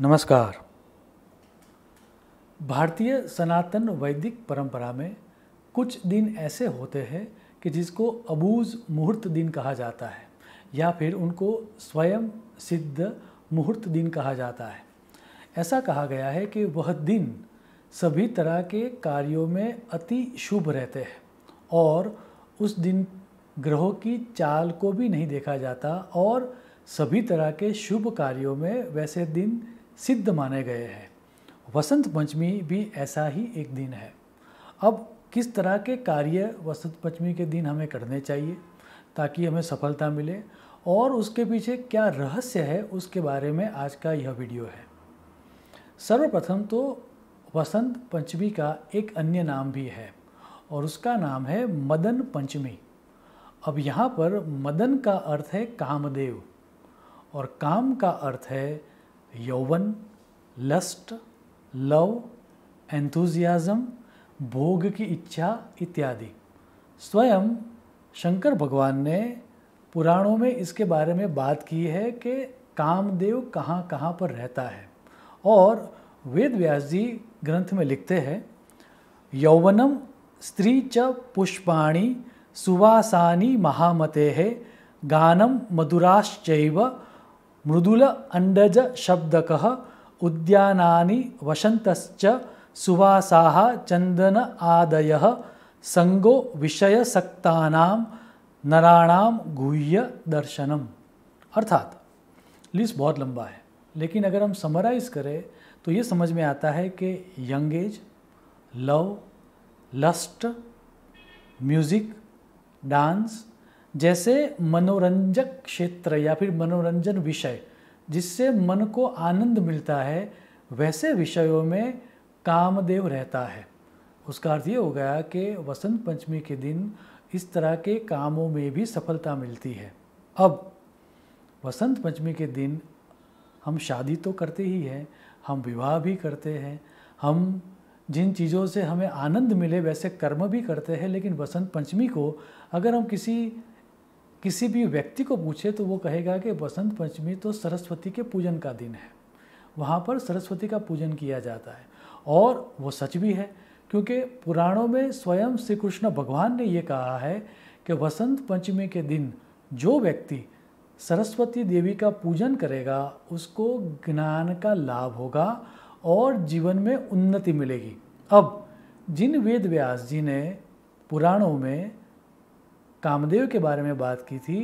नमस्कार भारतीय सनातन वैदिक परंपरा में कुछ दिन ऐसे होते हैं कि जिसको अबूज मुहूर्त दिन कहा जाता है या फिर उनको स्वयं सिद्ध मुहूर्त दिन कहा जाता है ऐसा कहा गया है कि वह दिन सभी तरह के कार्यों में अति शुभ रहते हैं और उस दिन ग्रहों की चाल को भी नहीं देखा जाता और सभी तरह के शुभ कार्यों में वैसे दिन सिद्ध माने गए हैं वसंत पंचमी भी ऐसा ही एक दिन है अब किस तरह के कार्य वसंत पंचमी के दिन हमें करने चाहिए ताकि हमें सफलता मिले और उसके पीछे क्या रहस्य है उसके बारे में आज का यह वीडियो है सर्वप्रथम तो वसंत पंचमी का एक अन्य नाम भी है और उसका नाम है मदन पंचमी अब यहाँ पर मदन का अर्थ है कामदेव और काम का अर्थ है यौवन लस्ट लव एंथुजियाज़म भोग की इच्छा इत्यादि स्वयं शंकर भगवान ने पुराणों में इसके बारे में बात की है कि कामदेव कहाँ कहाँ पर रहता है और वेद व्यास जी ग्रंथ में लिखते हैं यौवनम स्त्री च पुष्पाणी सुवासानी महामते है गानम मधुराश्चैव मृदुल अंडज शब्दक उद्याना वसंत सुवासा चंदन आदय संगो विषय सक्ता नराणाम गुह्य दर्शनम अर्थात लिस्ट बहुत लंबा है लेकिन अगर हम समराइज करें तो ये समझ में आता है कि young age love lust music dance जैसे मनोरंजक क्षेत्र या फिर मनोरंजन विषय जिससे मन को आनंद मिलता है वैसे विषयों में कामदेव रहता है उसका अर्थ ये हो गया कि वसंत पंचमी के दिन इस तरह के कामों में भी सफलता मिलती है अब वसंत पंचमी के दिन हम शादी तो करते ही हैं हम विवाह भी करते हैं हम जिन चीज़ों से हमें आनंद मिले वैसे कर्म भी करते हैं लेकिन वसंत पंचमी को अगर हम किसी किसी भी व्यक्ति को पूछे तो वो कहेगा कि बसंत पंचमी तो सरस्वती के पूजन का दिन है वहाँ पर सरस्वती का पूजन किया जाता है और वो सच भी है क्योंकि पुराणों में स्वयं श्री कृष्ण भगवान ने ये कहा है कि वसंत पंचमी के दिन जो व्यक्ति सरस्वती देवी का पूजन करेगा उसको ज्ञान का लाभ होगा और जीवन में उन्नति मिलेगी अब जिन वेद व्यास जी ने पुराणों में कामदेव के बारे में बात की थी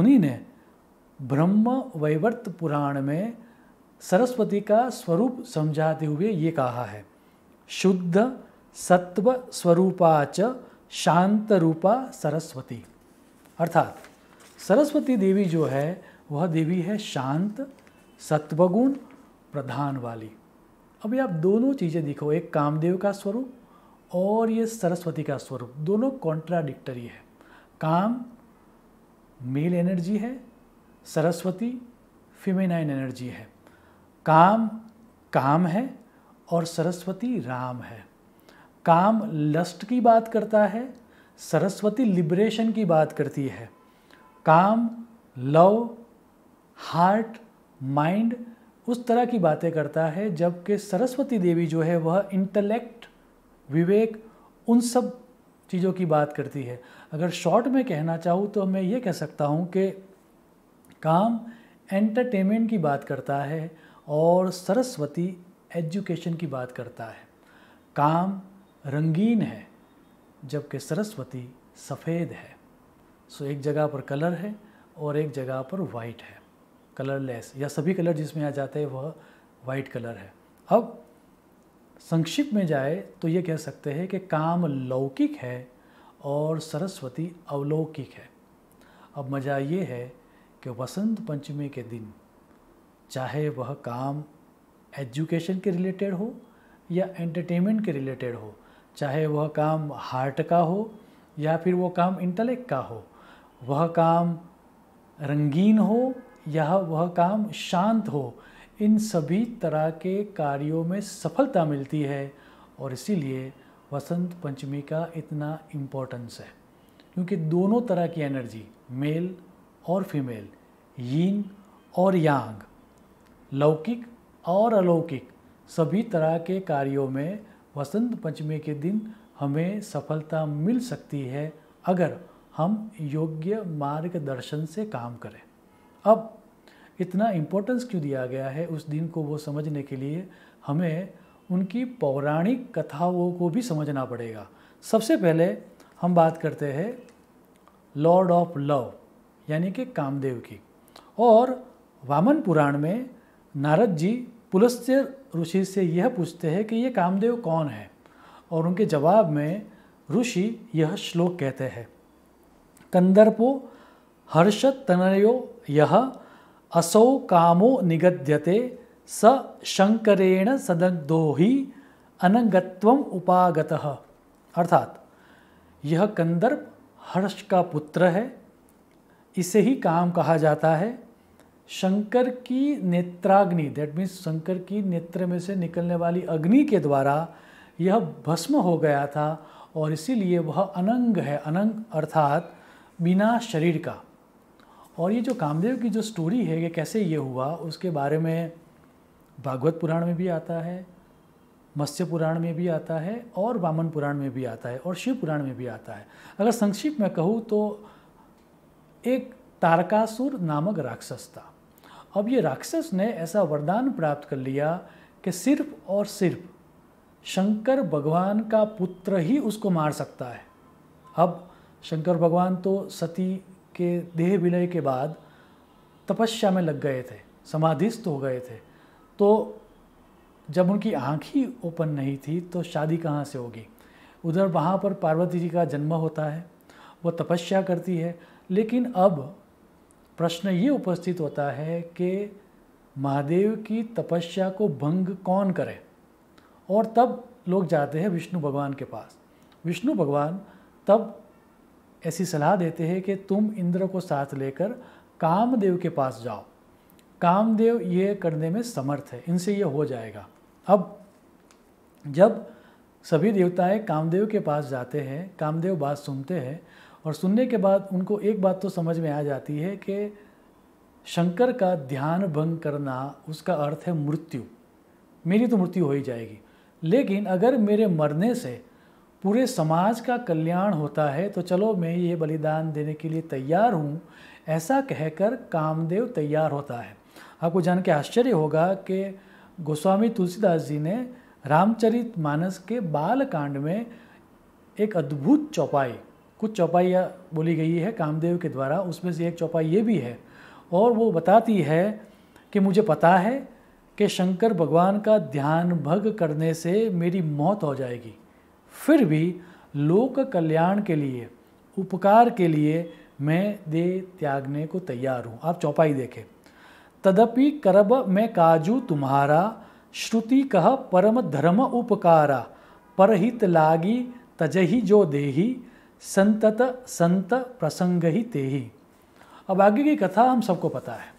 उन्हीं ने ब्रह्म वैवर्त पुराण में सरस्वती का स्वरूप समझाते हुए ये कहा है शुद्ध सत्व स्वरूपाच शांत रूपा सरस्वती अर्थात सरस्वती देवी जो है वह देवी है शांत सत्वगुण प्रधान वाली अभी आप दोनों चीज़ें देखो एक कामदेव का स्वरूप और ये सरस्वती का स्वरूप दोनों कॉन्ट्राडिक्टरी है काम मेल एनर्जी है सरस्वती फिमेनाइन एनर्जी है काम काम है और सरस्वती राम है काम लस्ट की बात करता है सरस्वती लिबरेशन की बात करती है काम लव हार्ट माइंड उस तरह की बातें करता है जबकि सरस्वती देवी जो है वह इंटेलेक्ट विवेक उन सब चीज़ों की बात करती है अगर शॉर्ट में कहना चाहूँ तो मैं ये कह सकता हूँ कि काम एंटरटेनमेंट की बात करता है और सरस्वती एजुकेशन की बात करता है काम रंगीन है जबकि सरस्वती सफ़ेद है सो एक जगह पर कलर है और एक जगह पर वाइट है कलरलेस या सभी कलर जिसमें आ जाते हैं वह वाइट कलर है अब संक्षिप्त में जाए तो ये कह सकते हैं कि काम लौकिक है और सरस्वती अवलौकिक है अब मज़ा ये है कि वसंत पंचमी के दिन चाहे वह काम एजुकेशन के रिलेटेड हो या एंटरटेनमेंट के रिलेटेड हो चाहे वह काम हार्ट का हो या फिर वह काम इंटेलेक्ट का हो वह काम रंगीन हो या वह काम शांत हो इन सभी तरह के कार्यों में सफलता मिलती है और इसीलिए वसंत पंचमी का इतना इम्पोर्टेंस है क्योंकि दोनों तरह की एनर्जी मेल और फीमेल यीन और यांग लौकिक और अलौकिक सभी तरह के कार्यों में वसंत पंचमी के दिन हमें सफलता मिल सकती है अगर हम योग्य मार्गदर्शन से काम करें अब इतना इम्पोर्टेंस क्यों दिया गया है उस दिन को वो समझने के लिए हमें उनकी पौराणिक कथाओं को भी समझना पड़ेगा सबसे पहले हम बात करते हैं लॉर्ड ऑफ लव यानी कि कामदेव की और वामन पुराण में नारद जी पुलस्त्य ऋषि से यह पूछते हैं कि ये कामदेव कौन है और उनके जवाब में ऋषि यह श्लोक कहते हैं कंदर्पो हर्षत तनयो यह असौ कामो निगद्यते स शंकरेण सदग्धो ही अनंगत्व उपागत अर्थात यह कंदर्प हर्ष का पुत्र है इसे ही काम कहा जाता है शंकर की नेत्राग्नि दैट मीन्स शंकर की नेत्र में से निकलने वाली अग्नि के द्वारा यह भस्म हो गया था और इसीलिए वह अनंग है अनंग अर्थात बिना शरीर का और ये जो कामदेव की जो स्टोरी है कि कैसे ये हुआ उसके बारे में भागवत पुराण में भी आता है मत्स्य पुराण में भी आता है और वामन पुराण में भी आता है और शिव पुराण में भी आता है अगर संक्षिप्त में कहूँ तो एक तारकासुर नामक राक्षस था अब ये राक्षस ने ऐसा वरदान प्राप्त कर लिया कि सिर्फ और सिर्फ शंकर भगवान का पुत्र ही उसको मार सकता है अब शंकर भगवान तो सती के देह विलय के बाद तपस्या में लग गए थे समाधिस्थ हो गए थे तो जब उनकी आँख ही ओपन नहीं थी तो शादी कहाँ से होगी उधर वहाँ पर पार्वती जी का जन्म होता है वो तपस्या करती है लेकिन अब प्रश्न ये उपस्थित होता है कि महादेव की तपस्या को भंग कौन करे और तब लोग जाते हैं विष्णु भगवान के पास विष्णु भगवान तब ऐसी सलाह देते हैं कि तुम इंद्र को साथ लेकर कामदेव के पास जाओ कामदेव ये करने में समर्थ है इनसे ये हो जाएगा अब जब सभी देवताएं कामदेव के पास जाते हैं कामदेव बात सुनते हैं और सुनने के बाद उनको एक बात तो समझ में आ जाती है कि शंकर का ध्यान भंग करना उसका अर्थ है मृत्यु मेरी तो मृत्यु हो ही जाएगी लेकिन अगर मेरे मरने से पूरे समाज का कल्याण होता है तो चलो मैं ये बलिदान देने के लिए तैयार हूँ ऐसा कहकर कामदेव तैयार होता है आपको जान के आश्चर्य होगा कि गोस्वामी तुलसीदास जी ने रामचरित मानस के बाल कांड में एक अद्भुत चौपाई कुछ चौपाइयाँ बोली गई है कामदेव के द्वारा उसमें से एक चौपाई ये भी है और वो बताती है कि मुझे पता है कि शंकर भगवान का ध्यान भग करने से मेरी मौत हो जाएगी फिर भी लोक कल्याण के लिए उपकार के लिए मैं दे त्यागने को तैयार हूँ आप चौपाई देखें तदपि करब मैं काजू तुम्हारा श्रुति कह परम धर्म उपकारा परहित लागी तजही जो देही संतत संत प्रसंग ही तेही अब आगे की कथा हम सबको पता है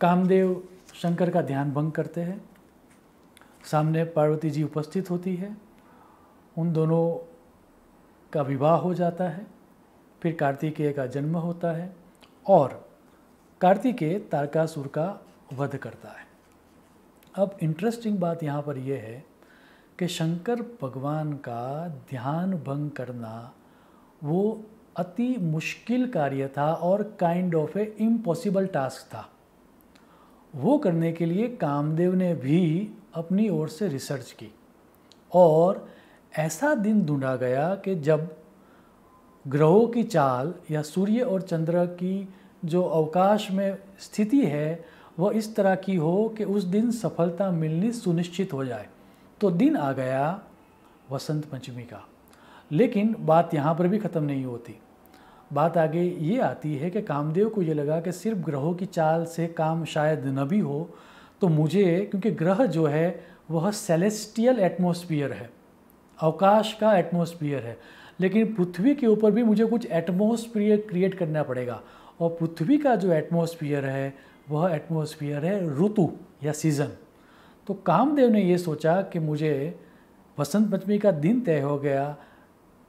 कामदेव शंकर का ध्यान भंग करते हैं सामने पार्वती जी उपस्थित होती है उन दोनों का विवाह हो जाता है फिर कार्तिकेय का जन्म होता है और कार्तिकेय तारकासुर का वध करता है अब इंटरेस्टिंग बात यहाँ पर यह है कि शंकर भगवान का ध्यान भंग करना वो अति मुश्किल कार्य था और kind of a impossible task था वो करने के लिए कामदेव ने भी अपनी ओर से रिसर्च की और ऐसा दिन ढूंढा गया कि जब ग्रहों की चाल या सूर्य और चंद्र की जो अवकाश में स्थिति है वह इस तरह की हो कि उस दिन सफलता मिलनी सुनिश्चित हो जाए तो दिन आ गया वसंत पंचमी का लेकिन बात यहाँ पर भी ख़त्म नहीं होती बात आगे ये आती है कि कामदेव को ये लगा कि सिर्फ ग्रहों की चाल से काम शायद न भी हो तो मुझे क्योंकि ग्रह जो है वह सेलेस्टियल एटमोसफियर है अवकाश का एटमोसफियर है लेकिन पृथ्वी के ऊपर भी मुझे कुछ एटमोसफियर क्रिएट करना पड़ेगा और पृथ्वी का जो एटमोसफियर है वह एटमोसफियर है ऋतु या सीज़न तो कामदेव ने यह सोचा कि मुझे वसंत पंचमी का दिन तय हो गया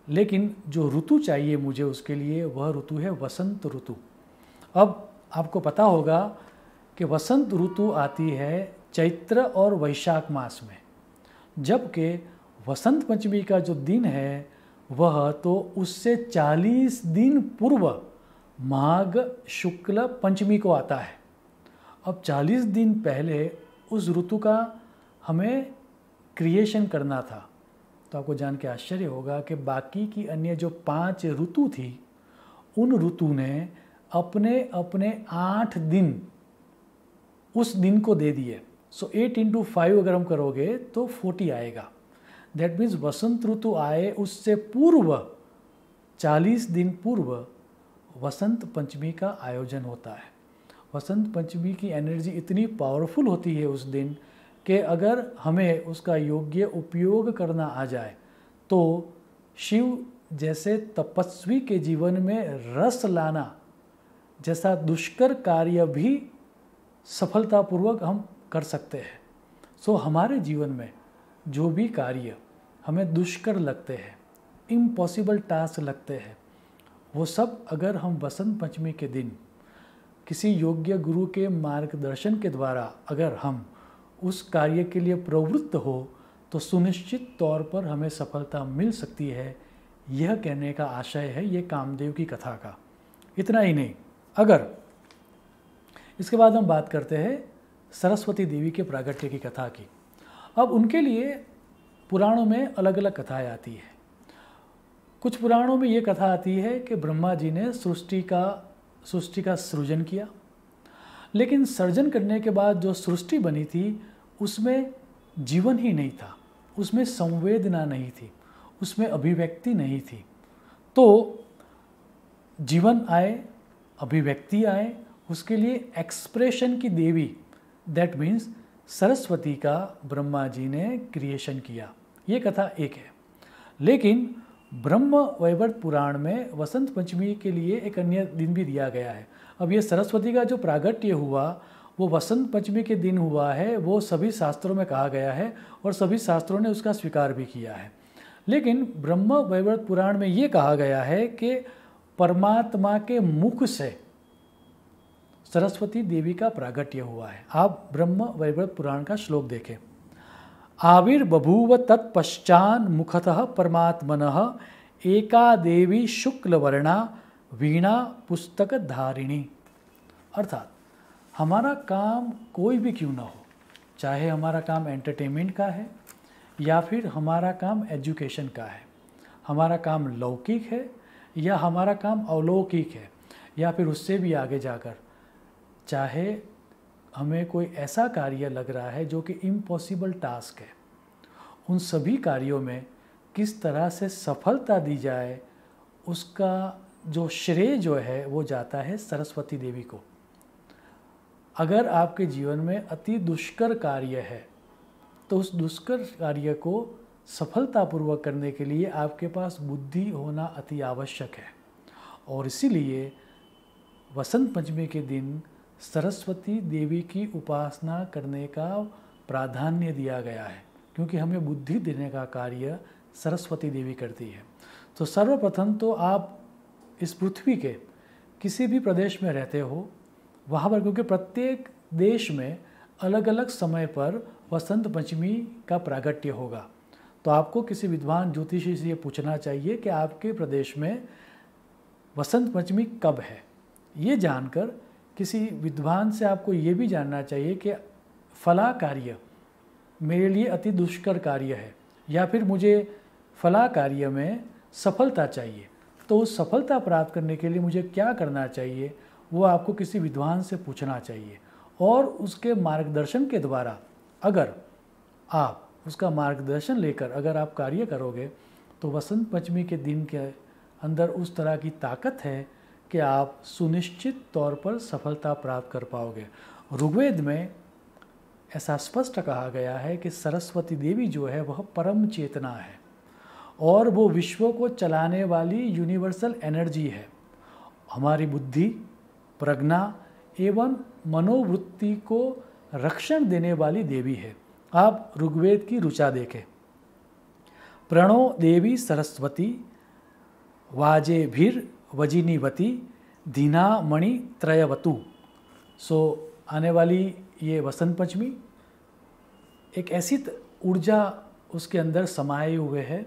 लेकिन जो ऋतु चाहिए मुझे उसके लिए वह ऋतु है वसंत ऋतु अब आपको पता होगा कि वसंत ऋतु आती है चैत्र और वैशाख मास में जबकि वसंत पंचमी का जो दिन है वह तो उससे 40 दिन पूर्व माघ शुक्ल पंचमी को आता है अब 40 दिन पहले उस ऋतु का हमें क्रिएशन करना था तो आपको जान के आश्चर्य होगा कि बाकी की अन्य जो पांच ऋतु थी उन ऋतु ने अपने अपने आठ दिन उस दिन को दे दिए सो एट इंटू फाइव अगर हम करोगे तो फोर्टी आएगा दैट मीन्स वसंत ऋतु आए उससे पूर्व 40 दिन पूर्व वसंत पंचमी का आयोजन होता है वसंत पंचमी की एनर्जी इतनी पावरफुल होती है उस दिन कि अगर हमें उसका योग्य उपयोग करना आ जाए तो शिव जैसे तपस्वी के जीवन में रस लाना जैसा दुष्कर कार्य भी सफलतापूर्वक हम कर सकते हैं सो हमारे जीवन में जो भी कार्य हमें दुष्कर लगते हैं इम्पॉसिबल टास्क लगते हैं वो सब अगर हम वसंत पंचमी के दिन किसी योग्य गुरु के मार्गदर्शन के द्वारा अगर हम उस कार्य के लिए प्रवृत्त हो तो सुनिश्चित तौर पर हमें सफलता मिल सकती है यह कहने का आशय है ये कामदेव की कथा का इतना ही नहीं अगर इसके बाद हम बात करते हैं सरस्वती देवी के प्रागट्य की कथा की अब उनके लिए पुराणों में अलग अलग कथाएँ आती है कुछ पुराणों में ये कथा आती है कि ब्रह्मा जी ने सृष्टि का सृष्टि का सृजन किया लेकिन सृजन करने के बाद जो सृष्टि बनी थी उसमें जीवन ही नहीं था उसमें संवेदना नहीं थी उसमें अभिव्यक्ति नहीं थी तो जीवन आए अभिव्यक्ति आए उसके लिए एक्सप्रेशन की देवी दैट मीन्स सरस्वती का ब्रह्मा जी ने क्रिएशन किया ये कथा एक है लेकिन ब्रह्म वैवर्त पुराण में वसंत पंचमी के लिए एक अन्य दिन भी दिया गया है अब ये सरस्वती का जो प्रागट्य हुआ वो वसंत पंचमी के दिन हुआ है वो सभी शास्त्रों में कहा गया है और सभी शास्त्रों ने उसका स्वीकार भी किया है लेकिन ब्रह्म वैवर्त पुराण में ये कहा गया है कि परमात्मा के मुख से सरस्वती देवी का प्रागट्य हुआ है आप ब्रह्म वैवत पुराण का श्लोक देखें आविर्बभूव तत्पश्चान मुखतः परमात्मन एका देवी शुक्लवर्णा वीणा पुस्तक धारिणी अर्थात हमारा काम कोई भी क्यों ना हो चाहे हमारा काम एंटरटेनमेंट का है या फिर हमारा काम एजुकेशन का है हमारा काम लौकिक है या हमारा काम अलौकिक है या फिर उससे भी आगे जाकर चाहे हमें कोई ऐसा कार्य लग रहा है जो कि इम्पॉसिबल टास्क है उन सभी कार्यों में किस तरह से सफलता दी जाए उसका जो श्रेय जो है वो जाता है सरस्वती देवी को अगर आपके जीवन में अति दुष्कर कार्य है तो उस दुष्कर कार्य को सफलतापूर्वक करने के लिए आपके पास बुद्धि होना अति आवश्यक है और इसीलिए वसंत पंचमी के दिन सरस्वती देवी की उपासना करने का प्राधान्य दिया गया है क्योंकि हमें बुद्धि देने का कार्य सरस्वती देवी करती है तो सर्वप्रथम तो आप इस पृथ्वी के किसी भी प्रदेश में रहते हो वहाँ पर क्योंकि प्रत्येक देश में अलग अलग समय पर वसंत पंचमी का प्रागट्य होगा तो आपको किसी विद्वान ज्योतिषी से ये पूछना चाहिए कि आपके प्रदेश में वसंत पंचमी कब है ये जानकर किसी विद्वान से आपको ये भी जानना चाहिए कि फला कार्य मेरे लिए अति दुष्कर कार्य है या फिर मुझे फला कार्य में सफलता चाहिए तो उस सफलता प्राप्त करने के लिए मुझे क्या करना चाहिए वो आपको किसी विद्वान से पूछना चाहिए और उसके मार्गदर्शन के द्वारा अगर आप उसका मार्गदर्शन लेकर अगर आप कार्य करोगे तो वसंत पंचमी के दिन के अंदर उस तरह की ताकत है कि आप सुनिश्चित तौर पर सफलता प्राप्त कर पाओगे ऋग्वेद में ऐसा स्पष्ट कहा गया है कि सरस्वती देवी जो है वह परम चेतना है और वो विश्व को चलाने वाली यूनिवर्सल एनर्जी है हमारी बुद्धि प्रज्ञा एवं मनोवृत्ति को रक्षण देने वाली देवी है आप ऋग्वेद की रुचा देखें प्रणो देवी सरस्वती वाजे भीर वजीनी वती धीना मणि त्रयवतु सो आने वाली ये वसंत पंचमी एक ऐसी ऊर्जा उसके अंदर समाये हुए है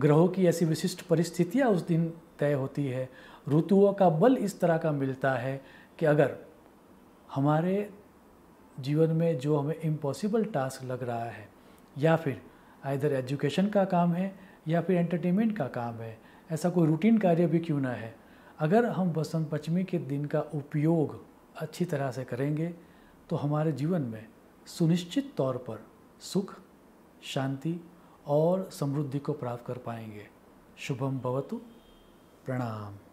ग्रहों की ऐसी विशिष्ट परिस्थितियाँ उस दिन तय होती है ऋतुओं का बल इस तरह का मिलता है कि अगर हमारे जीवन में जो हमें इम्पॉसिबल टास्क लग रहा है या फिर इधर एजुकेशन का काम है या फिर एंटरटेनमेंट का काम है ऐसा कोई रूटीन कार्य भी क्यों ना है अगर हम बसंत पंचमी के दिन का उपयोग अच्छी तरह से करेंगे तो हमारे जीवन में सुनिश्चित तौर पर सुख शांति और समृद्धि को प्राप्त कर पाएंगे शुभम भवतु प्रणाम